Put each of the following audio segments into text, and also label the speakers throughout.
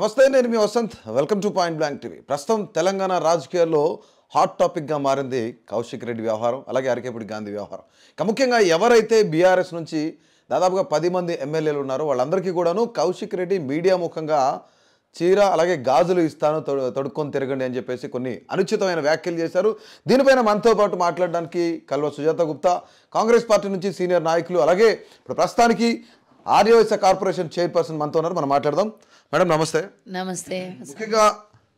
Speaker 1: నమస్తే నేను మీ Vasanth welcome to point blank TV ప్రస్తుతం తెలంగాణ రాజకీయాల్లో హాట్ టాపిక్గా మారింది కౌశిక్ రెడ్డి వ్యవహారం అలాగే అరకేపూడి గాంధీ వ్యవహారం ఇక ముఖ్యంగా ఎవరైతే బీఆర్ఎస్ నుంచి దాదాపుగా పది మంది ఎమ్మెల్యేలు ఉన్నారో వాళ్ళందరికీ కూడాను కౌశిక్ రెడ్డి మీడియా ముఖంగా చీర అలాగే గాజులు ఇస్తాను తొడుక్కొని తిరగండి అని చెప్పేసి కొన్ని అనుచితమైన వ్యాఖ్యలు చేశారు దీనిపైన మనతో పాటు మాట్లాడడానికి కల్వ సుజాత గుప్తా కాంగ్రెస్ పార్టీ నుంచి సీనియర్ నాయకులు అలాగే ఇప్పుడు ప్రస్తుతానికి ఆర్యోఎస్ కార్పొరేషన్ చైర్పర్సన్ మనతో ఉన్నారు మనం మాట్లాడదాం మేడం నమస్తే నమస్తే ముఖ్యంగా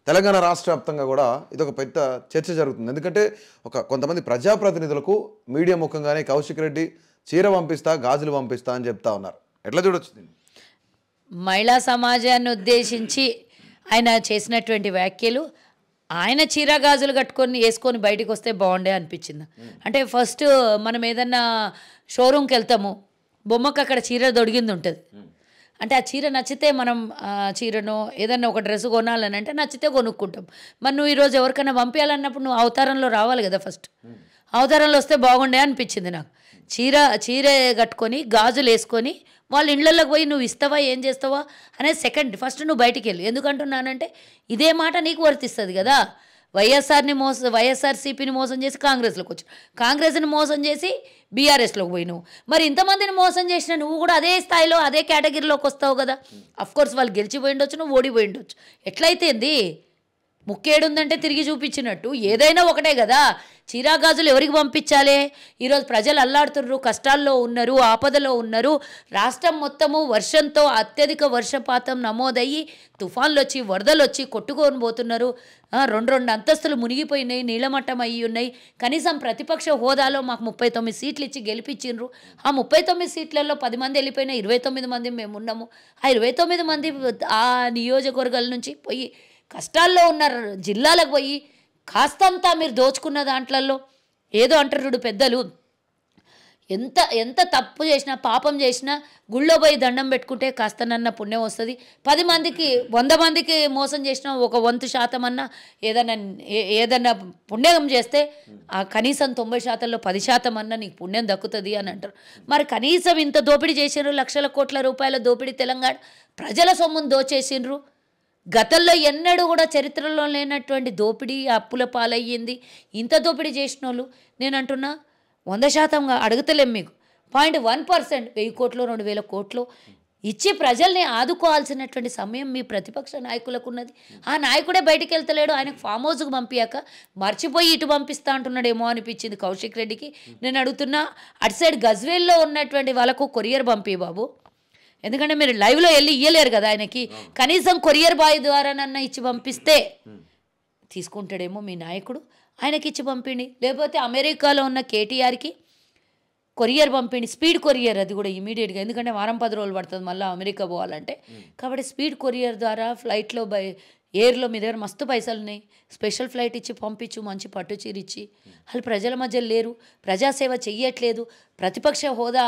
Speaker 1: తెలంగాణ రాష్ట్ర వ్యాప్తంగా కూడా ఇది ఒక పెద్ద చర్చ జరుగుతుంది ఎందుకంటే ఒక కొంతమంది ప్రజాప్రతినిధులకు మీడియా ముఖంగానే కౌశిక్ రెడ్డి చీర పంపిస్తా గాజులు పంపిస్తా అని చెప్తా ఉన్నారు ఎట్లా చూడొచ్చు
Speaker 2: మహిళా సమాజాన్ని ఉద్దేశించి ఆయన చేసినటువంటి వ్యాఖ్యలు ఆయన చీర గాజులు కట్టుకొని వేసుకొని బయటకు వస్తే బాగుండే అనిపించింది అంటే ఫస్ట్ మనం ఏదన్నా షోరూమ్కి వెళ్తాము బొమ్మకు అక్కడ చీర దొడిగింది ఉంటుంది అంటే ఆ చీర నచ్చితే మనం చీరను ఏదన్నా ఒక డ్రెస్ కొనాలని అంటే నచ్చితే కొనుక్కుంటాం మరి నువ్వు ఈరోజు ఎవరికైనా పంపించాలన్నప్పుడు నువ్వు అవతారంలో రావాలి కదా ఫస్ట్ అవతారంలో వస్తే బాగుండే అనిపించింది నాకు చీర చీర కట్టుకొని గాజులు వేసుకొని వాళ్ళ ఇండ్లలోకి పోయి నువ్వు ఇస్తావా ఏం చేస్తావా అనేది సెకండ్ ఫస్ట్ నువ్వు బయటికి వెళ్ళు ఎందుకంటున్నానంటే ఇదే మాట నీకు వర్తిస్తుంది కదా వైఎస్ఆర్ని మోస వైఎస్ఆర్సీపీని మోసం చేసి కాంగ్రెస్లోకి వచ్చావు కాంగ్రెస్ని మోసం చేసి బీఆర్ఎస్లోకి పోయి నువ్వు మరి ఇంతమందిని మోసం చేసిన నువ్వు కూడా అదే స్థాయిలో అదే కేటగిరీలోకి వస్తావు కదా అఫ్కోర్స్ వాళ్ళు గెలిచిపోయి ఉండొచ్చు నువ్వు ఓడిపోయి ఉండొచ్చు ఎట్లయితేంది ముక్కేడుందంటే తిరిగి చూపించినట్టు ఏదైనా ఒకటే కదా చీరాగాజులు ఎవరికి పంపించాలి ఈరోజు ప్రజలు అల్లాడుతున్నారు కష్టాల్లో ఉన్నారు ఆపదలో ఉన్నారు రాష్ట్రం మొత్తము వర్షంతో అత్యధిక వర్షపాతం నమోదయ్యి తుఫాన్లు వచ్చి వరదలు వచ్చి కొట్టుకొని పోతున్నారు రెండు రెండు అంతస్తులు మునిగిపోయినాయి నీలమట్టం అయ్యి ఉన్నాయి కనీసం ప్రతిపక్ష హోదాలో మాకు ముప్పై తొమ్మిది సీట్లు ఇచ్చి గెలిపించిండ్రు ఆ ముప్పై తొమ్మిది సీట్లలో పది మంది వెళ్ళిపోయినా ఇరవై తొమ్మిది మంది మేము ఉన్నాము ఆ ఇరవై తొమ్మిది మంది ఆ నియోజకవర్గాల నుంచి పోయి కష్టాల్లో ఉన్న జిల్లాలకు పోయి కాస్తంతా మీరు దోచుకున్న దాంట్లలో ఏదో అంటారు పెద్దలు ఎంత ఎంత తప్పు చేసినా పాపం చేసినా గుళ్ళో పోయి దండం పెట్టుకుంటే కాస్తనన్న పుణ్యం వస్తుంది పది మందికి వంద మందికి మోసం చేసిన ఒక వంతు శాతం అన్నా ఏదన్నా ఏదన్నా పుణ్యం చేస్తే ఆ కనీసం తొంభై శాతంలో పది శాతం అన్నా నీకు పుణ్యం దక్కుతుంది అని అంటారు మరి కనీసం ఇంత దోపిడీ చేసిండ్రు లక్షల కోట్ల రూపాయల దోపిడీ తెలంగాణ ప్రజల సొమ్మును దోచేసిండ్రు గతంలో ఎన్నడూ కూడా చరిత్రలో లేనటువంటి దోపిడీ అప్పుల పాలయ్యింది ఇంత దోపిడీ చేసిన వాళ్ళు నేను అంటున్నా వంద శాతంగా అడగతలేం మీకు పాయింట్ వన్ పర్సెంట్ వెయ్యి కోట్లు రెండు వేల కోట్లు ఇచ్చి ప్రజల్ని ఆదుకోవాల్సినటువంటి సమయం మీ ప్రతిపక్ష నాయకులకు ఉన్నది ఆ నాయకుడే బయటకు వెళ్తలేడు ఆయనకు ఫామ్ హౌస్కు పంపించాక మర్చిపోయి ఇటు పంపిస్తా అంటున్నాడేమో అనిపించింది కౌశిక్ రెడ్డికి నేను అడుగుతున్నా అటు సైడ్ గజ్వేల్లో ఉన్నటువంటి వాళ్ళకు కొరియర్ పంపి బాబు ఎందుకంటే మీరు లైవ్లో వెళ్ళి ఇయ్యలేరు కదా ఆయనకి కనీసం కొరియర్ బాయ్ ద్వారా నన్ను ఇచ్చి పంపిస్తే తీసుకుంటాడేమో మీ నాయకుడు ఆయనకి ఇచ్చి పంపిండి లేకపోతే అమెరికాలో ఉన్న కేటీఆర్కి కొరియర్ పంపిండి స్పీడ్ కొరియర్ అది కూడా ఇమీడియట్గా ఎందుకంటే వారం పది రోజులు పడుతుంది మళ్ళీ అమెరికా పోవాలంటే కాబట్టి స్పీడ్ కొరియర్ ద్వారా ఫ్లైట్లో బై ఎయిర్లో మీ దగ్గర మస్తు పైసలు ఉన్నాయి స్పెషల్ ఫ్లైట్ ఇచ్చి పంపించు మంచి పట్టు చీర ఇచ్చి వాళ్ళు ప్రజల మధ్య లేరు ప్రజాసేవ చెయ్యట్లేదు ప్రతిపక్ష హోదా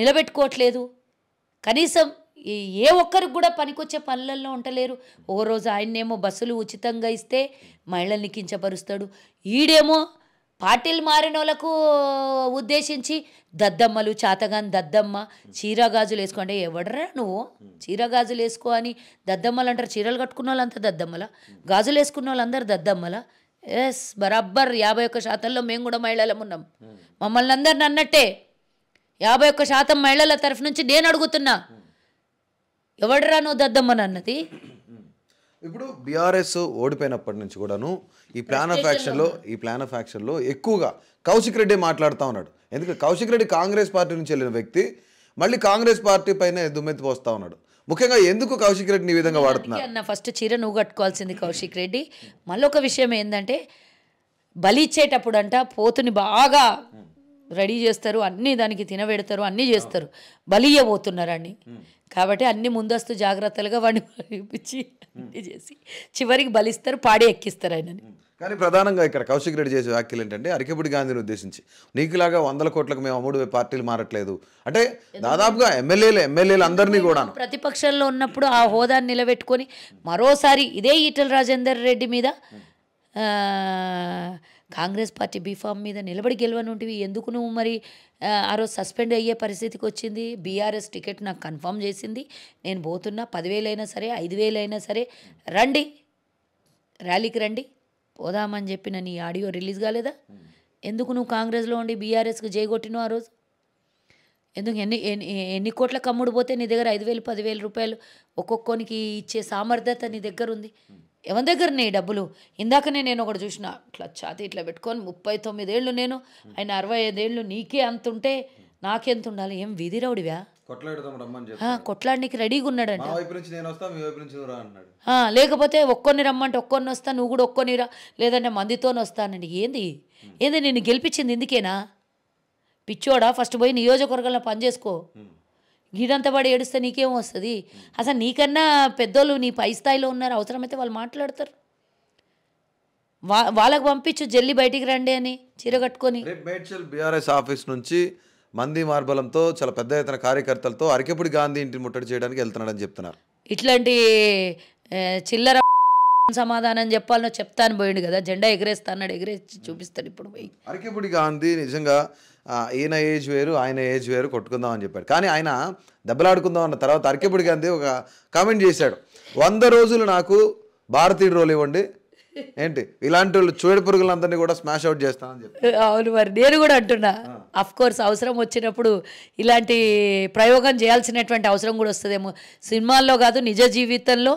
Speaker 2: నిలబెట్టుకోవట్లేదు కనీసం ఏ ఒక్కరికి కూడా పనికొచ్చే పనులలో ఉండలేరు ఓ రోజు ఆయన్నేమో బస్సులు ఉచితంగా ఇస్తే మహిళల్ని కించపరుస్తాడు ఈడేమో పాటిల్ మారిన వాళ్ళకు ఉద్దేశించి దద్దమ్మలు చాతగాని దద్దమ్మ చీరగాజులు వేసుకోండి ఎవడరా నువ్వు చీరగాజులు వేసుకో అని దద్దమ్మలు అంటారు చీరలు కట్టుకున్న వాళ్ళంతా దద్దమ్మల గాజులు వేసుకున్న వాళ్ళందరూ దద్దమ్మల ఎస్ బరాబర్ యాభై ఒక్క శాతంలో మేము కూడా మహిళలం ఉన్నాం మమ్మల్ని అందరిని అన్నట్టే యాభై ఒక్క శాతం మహిళల తరఫు నుంచి నేను అడుగుతున్నా ఎవడరా నువ్వు దద్దమ్మని అన్నది
Speaker 1: ఇప్పుడు బీఆర్ఎస్ ఓడిపోయినప్పటి నుంచి కూడాను ఈ ప్లాన్ ఆఫ్ యాక్షన్లో ఈ ప్లాన్ ఆఫ్ యాక్షన్లో ఎక్కువగా కౌశిక్ రెడ్డి మాట్లాడుతూ ఉన్నాడు ఎందుకంటే కౌశిక్ రెడ్డి కాంగ్రెస్ పార్టీ నుంచి వెళ్ళిన వ్యక్తి మళ్ళీ కాంగ్రెస్ పార్టీ పైన దుమ్మెత్తి పోస్తూ ఉన్నాడు ముఖ్యంగా ఎందుకు కౌశిక్ రెడ్డిని ఈ విధంగా వాడుతున్నారు
Speaker 2: అన్న ఫస్ట్ చీర నువ్వు కట్టుకోవాల్సింది కౌశిక్ రెడ్డి మళ్ళొక విషయం ఏంటంటే బలిచ్చేటప్పుడు అంట పోతుని బాగా రెడీ చేస్తారు అన్నీ దానికి తినబెడతారు అన్నీ చేస్తారు ఇవ్వబోతున్నారని కాబట్టి అన్ని ముందస్తు జాగ్రత్తలుగా వాడిని చూపించి చేసి చివరికి బలిస్తారు పాడి ఎక్కిస్తారు ఆయనని
Speaker 1: కానీ ప్రధానంగా ఇక్కడ కౌశిక్ రెడ్డి చేసే వ్యాఖ్యలు ఏంటంటే అరికెపుడి గాంధీని ఉద్దేశించి నీకులాగా వందల కోట్లకు మేము అమ్ముడు పార్టీలు మారట్లేదు అంటే దాదాపుగా ఎమ్మెల్యేలు ఎమ్మెల్యేలు అందరినీ కూడా
Speaker 2: ప్రతిపక్షంలో ఉన్నప్పుడు ఆ హోదాన్ని నిలబెట్టుకొని మరోసారి ఇదే ఈటల రాజేందర్ రెడ్డి మీద కాంగ్రెస్ పార్టీ బీఫామ్ మీద నిలబడి గెలవనుంటివి ఎందుకు నువ్వు మరి ఆ రోజు సస్పెండ్ అయ్యే పరిస్థితికి వచ్చింది బీఆర్ఎస్ టికెట్ నాకు కన్ఫర్మ్ చేసింది నేను పోతున్నా పదివేలైనా సరే ఐదు వేలైనా సరే రండి ర్యాలీకి రండి పోదామని చెప్పిన నీ ఆడియో రిలీజ్ కాలేదా ఎందుకు నువ్వు కాంగ్రెస్లో ఉండి బీఆర్ఎస్కి జయగొట్టినావు ఆ రోజు ఎందుకు ఎన్ని ఎన్ని ఎన్ని కోట్ల కమ్ముడు పోతే నీ దగ్గర ఐదు వేలు పదివేలు రూపాయలు ఒక్కొక్కనికి ఇచ్చే సామర్థ్యత నీ దగ్గర ఉంది ఎవరి దగ్గర నీ డబ్బులు ఇందాకనే నేను ఒకటి చూసిన ఇట్లా ఛాతి ఇట్లా పెట్టుకొని ముప్పై తొమ్మిదేళ్ళు నేను ఆయన అరవై ఐదేళ్ళు నీకే అంత ఉంటే నాకెంత ఉండాలి ఏం వీధి
Speaker 1: కొట్లాడికి రెడీగా ఉన్నాడంట
Speaker 2: లేకపోతే ఒక్కొని రమ్మంటే ఒక్కొని వస్తా నువ్వు కూడా రా లేదంటే మందితోనే వస్తానండి ఏంది ఏంది నేను గెలిపించింది ఎందుకేనా పిచ్చోడా ఫస్ట్ పోయి నియోజకవర్గంలో పనిచేసుకో గీడంత పడి ఏడిస్తే నీకేం వస్తుంది అసలు నీకన్నా పెద్దోళ్ళు నీ పై స్థాయిలో ఉన్నారు అవసరమైతే వాళ్ళు మాట్లాడతారు వా వాళ్ళకు పంపించు జల్లి బయటికి రండి అని చీర కట్టుకొని
Speaker 1: బీఆర్ఎస్ ఆఫీస్ నుంచి మంది మార్బలంతో చాలా పెద్ద ఎత్తున కార్యకర్తలతో అరికెప్పుడు గాంధీ ఇంటిని ముట్టడి చేయడానికి వెళ్తున్నాడని చెప్తున్నారు
Speaker 2: ఇట్లాంటి చిల్లర సమాధానం చెప్పాలనో చెప్తాను పోయిండు కదా జెండా ఎగరేస్తాడు ఎగరేసి చూపిస్తాడు ఇప్పుడు పోయి
Speaker 1: అరికెప్పుడు గాంధీ నిజంగా ఈయన ఏజ్ వేరు ఆయన ఏజ్ వేరు కొట్టుకుందాం అని చెప్పాడు కానీ ఆయన దెబ్బలాడుకుందాం అన్న తర్వాత అరకేపుడి గాంధీ ఒక కామెంట్ చేశాడు వంద రోజులు నాకు భారతీయుడు రోల్ ఇవ్వండి ఏంటి ఇలాంటి వాళ్ళు చూడ పురుగులందరినీ కూడా స్మాష్ అవుట్ చేస్తానని
Speaker 2: చెప్పి అవును మరి నేను కూడా అంటున్నా అఫ్ కోర్స్ అవసరం వచ్చినప్పుడు ఇలాంటి ప్రయోగం చేయాల్సినటువంటి అవసరం కూడా వస్తుందేమో సినిమాల్లో కాదు నిజ జీవితంలో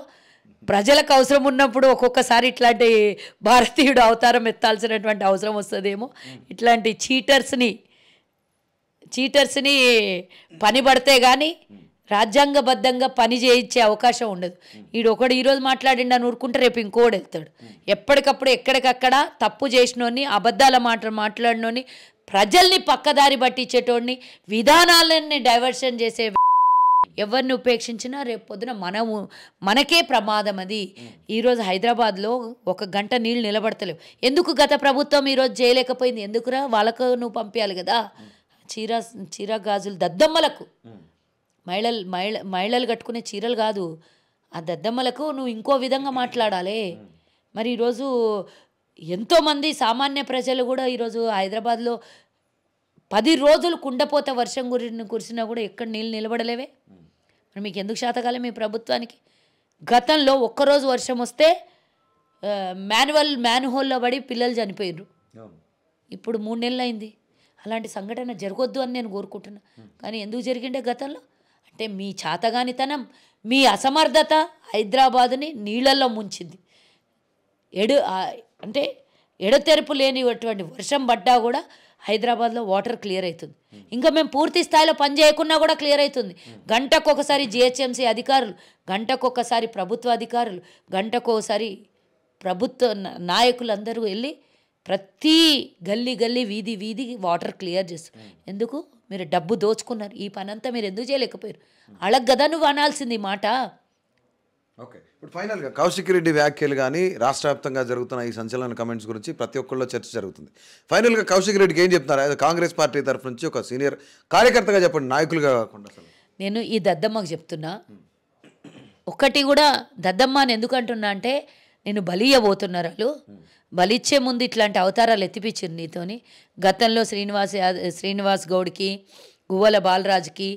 Speaker 2: ప్రజలకు అవసరం ఉన్నప్పుడు ఒక్కొక్కసారి ఇట్లాంటి భారతీయుడు అవతారం ఎత్తాల్సినటువంటి అవసరం వస్తుందేమో ఇట్లాంటి చీటర్స్ని చీటర్స్ని పని పడితే కానీ రాజ్యాంగబద్ధంగా పని చేయించే అవకాశం ఉండదు ఈడు ఒకడు ఈరోజు మాట్లాడిండా నూరుకుంటే రేపు ఇంకోడు వెళ్తాడు ఎప్పటికప్పుడు ఎక్కడికక్కడ తప్పు చేసినోని అబద్ధాల మాట మాట్లాడినోని ప్రజల్ని పక్కదారి పట్టించేటోడిని విధానాలన్నీ డైవర్షన్ చేసే ఎవరిని ఉపేక్షించినా రేపు పొద్దున మనము మనకే ప్రమాదం అది ఈరోజు హైదరాబాద్లో ఒక గంట నీళ్ళు నిలబడతలేవు ఎందుకు గత ప్రభుత్వం ఈరోజు చేయలేకపోయింది ఎందుకురా వాళ్ళకు నువ్వు పంపించాలి కదా చీర చీర గాజులు దద్దమ్మలకు మహిళలు మహిళ మహిళలు కట్టుకునే చీరలు కాదు ఆ దద్దమ్మలకు నువ్వు ఇంకో విధంగా మాట్లాడాలి మరి ఈరోజు ఎంతోమంది సామాన్య ప్రజలు కూడా ఈరోజు హైదరాబాద్లో పది రోజులు కుండపోత వర్షం గురి కురిసినా కూడా ఎక్కడ నీళ్ళు నిలబడలేవే మరి మీకు ఎందుకు శాతకాలం మీ ప్రభుత్వానికి గతంలో ఒక్కరోజు వర్షం వస్తే మాన్యువల్ మ్యాన్హోల్లో పడి పిల్లలు చనిపోయారు ఇప్పుడు మూడు నెలలు అయింది అలాంటి సంఘటన జరగొద్దు అని నేను కోరుకుంటున్నా కానీ ఎందుకు జరిగిండే గతంలో అంటే మీ చాతగానితనం మీ అసమర్థత హైదరాబాదుని నీళ్ళల్లో ముంచింది ఎడు అంటే ఎడతెరపు లేనిటువంటి వర్షం పడ్డా కూడా హైదరాబాద్లో వాటర్ క్లియర్ అవుతుంది ఇంకా మేము పూర్తి స్థాయిలో పని చేయకున్నా కూడా క్లియర్ అవుతుంది గంటకొకసారి జిహెచ్ఎంసీ అధికారులు గంటకొకసారి ప్రభుత్వ అధికారులు గంటకొకసారి ప్రభుత్వ నాయకులందరూ వెళ్ళి ప్రతి గల్లీ గల్లీ వీధి వీధి వాటర్ క్లియర్ చేస్తారు ఎందుకు మీరు డబ్బు దోచుకున్నారు ఈ పని అంతా మీరు ఎందుకు చేయలేకపోయారు అడగదా నువ్వు అనాల్సింది మాట
Speaker 1: ఓకే ఇప్పుడు ఫైనల్గా కౌశిక్ రెడ్డి వ్యాఖ్యలు కానీ రాష్ట్ర వ్యాప్తంగా జరుగుతున్న ఈ సంచలన కమెంట్స్ గురించి ప్రతి ఒక్కళ్ళు చర్చ జరుగుతుంది ఫైనల్గా కౌశిక్ రెడ్డికి ఏం చెప్తున్నారు కాంగ్రెస్ పార్టీ తరఫు నుంచి ఒక సీనియర్ కార్యకర్తగా చెప్పండి నాయకులుగా కాకుండా
Speaker 2: నేను ఈ దద్దమ్మకు చెప్తున్నా ఒక్కటి కూడా దద్దమ్మ అని ఎందుకంటున్నా అంటే నేను బలీయబోతున్నారు వాళ్ళు బలిచ్చే ముందు ఇట్లాంటి అవతారాలు ఎత్తిపించింది నీతోని గతంలో శ్రీనివాస్ శ్రీనివాస్ గౌడ్కి గువ్వల బాలరాజుకి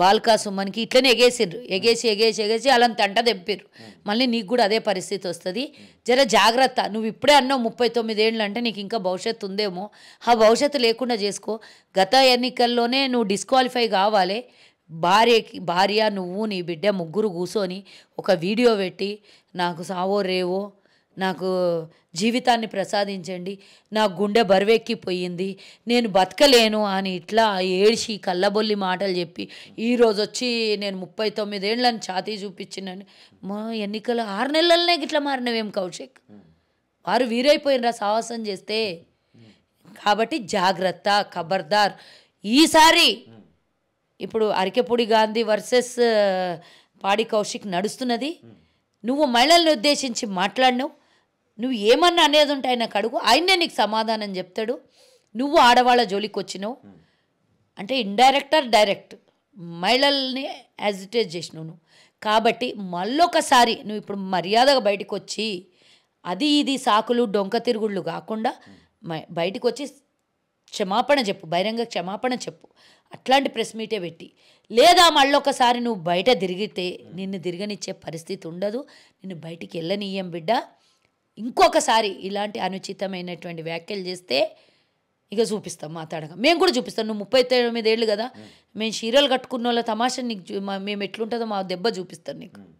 Speaker 2: బాల్కా సుమ్మన్కి ఇట్లనే ఎగేసిండ్రు ఎగేసి ఎగేసి ఎగేసి అలా తంట తెంపిర్రు మళ్ళీ నీకు కూడా అదే పరిస్థితి వస్తుంది జర జాగ్రత్త నువ్వు ఇప్పుడే అన్నావు ముప్పై తొమ్మిదేళ్ళు అంటే నీకు ఇంకా భవిష్యత్తు ఉందేమో ఆ భవిష్యత్తు లేకుండా చేసుకో గత ఎన్నికల్లోనే నువ్వు డిస్క్వాలిఫై కావాలి భార్యకి భార్య నువ్వు నీ బిడ్డ ముగ్గురు కూర్చొని ఒక వీడియో పెట్టి నాకు సావో రేవో నాకు జీవితాన్ని ప్రసాదించండి నా గుండె బరువెక్కిపోయింది నేను బతకలేను అని ఇట్లా ఏడిచి కళ్ళబొల్లి మాటలు చెప్పి ఈరోజు వచ్చి నేను ముప్పై తొమ్మిదేళ్ళని ఛాతీ చూపించినాను మా ఎన్నికలు ఆరు నెలలనే ఇట్లా మారినవేం కౌశిక్ వారు వీరైపోయినరా సాహసం చేస్తే కాబట్టి జాగ్రత్త ఖబర్దార్ ఈసారి ఇప్పుడు అరికెపూడి గాంధీ వర్సెస్ పాడి కౌశిక్ నడుస్తున్నది నువ్వు మహిళల్ని ఉద్దేశించి మాట్లాడినావు నువ్వు ఏమన్నా అనేది ఉంటే ఆయనకు అడుగు ఆయనే నీకు సమాధానం చెప్తాడు నువ్వు ఆడవాళ్ళ జోలికి వచ్చినావు hmm. అంటే ఇండైరెక్ట్ ఆర్ డైరెక్ట్ మహిళల్ని యాజిటేజ్ చేసినావు నువ్వు కాబట్టి మళ్ళొకసారి నువ్వు ఇప్పుడు మర్యాదగా బయటకు వచ్చి అది ఇది సాకులు డొంక తిరుగుళ్ళు కాకుండా hmm. బయటకు వచ్చి క్షమాపణ చెప్పు బహిరంగ క్షమాపణ చెప్పు అట్లాంటి ప్రెస్ మీటే పెట్టి లేదా మళ్ళొకసారి నువ్వు బయట తిరిగితే hmm. నిన్ను తిరగనిచ్చే పరిస్థితి ఉండదు నిన్ను బయటికి వెళ్ళనీయం బిడ్డ ఇంకొకసారి ఇలాంటి అనుచితమైనటువంటి వ్యాఖ్యలు చేస్తే ఇక చూపిస్తాం మా మేము కూడా చూపిస్తాం నువ్వు ముప్పై తొమ్మిది ఏళ్ళు కదా మేము చీరలు కట్టుకున్న వాళ్ళ తమాషా నీకు మేము ఎట్లుంటుందో మా దెబ్బ చూపిస్తాను నీకు